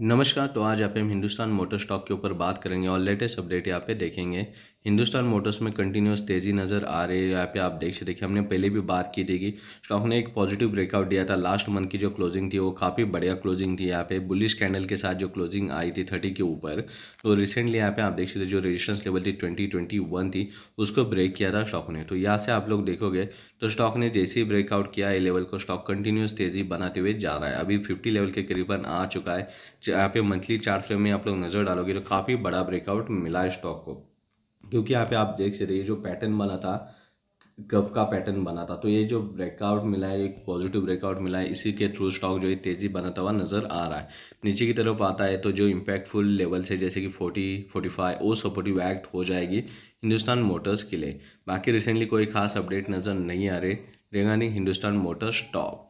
नमस्कार तो आज आप हम हिंदुस्तान मोटर स्टॉक के ऊपर बात करेंगे और लेटेस्ट अपडेट यहाँ पे देखेंगे हिंदुस्तान मोटर्स में कंटिन्यूस तेज़ी नज़र आ रही है यहाँ पे आप देख सकते देखिए हमने पहले भी बात की थी कि स्टॉक ने एक पॉजिटिव ब्रेकआउट दिया था लास्ट मंथ की जो क्लोजिंग थी वो काफ़ी बढ़िया क्लोजिंग थी यहाँ पे बुलिश कैंडल के साथ जो क्लोजिंग आई थी थर्टी के ऊपर तो रिसेंटली यहाँ पे आप देख सकते जो रजिस्टेंस लेवल थी ट्वेंटी ट्वेंटी वन थी उसको ब्रेक किया था स्टॉक ने तो यहाँ से आप लोग देखोगे तो स्टॉक ने जैसे ही ब्रेकआउट किया है लेवल को स्टॉक कंटिन्यूस तेज़ी बनाते हुए जा रहा है अभी फिफ्टी लेवल के करीबन आ चुका है यहाँ पे मंथली चार्ट फ्रेम में आप लोग नज़र डालोगे तो काफ़ी बड़ा ब्रेकआउट मिला है स्टॉक को क्योंकि यहाँ पे आप देख सकते ये जो पैटर्न बना था कब का पैटर्न बना था तो ये जो ब्रेकआउट मिला है एक पॉजिटिव ब्रेकआउट मिला है इसी के थ्रू स्टॉक जो है तेज़ी बनाता हुआ नज़र आ रहा है नीचे की तरफ आता है तो जो इम्पैक्टफुल लेवल से जैसे कि 40, 45 ओ सपोर्टिव एक्ट हो जाएगी हिंदुस्तान मोटर्स के लिए बाकी रिसेंटली कोई खास अपडेट नज़र नहीं आ रहे रेगानी हिंदुस्तान मोटर्स स्टॉक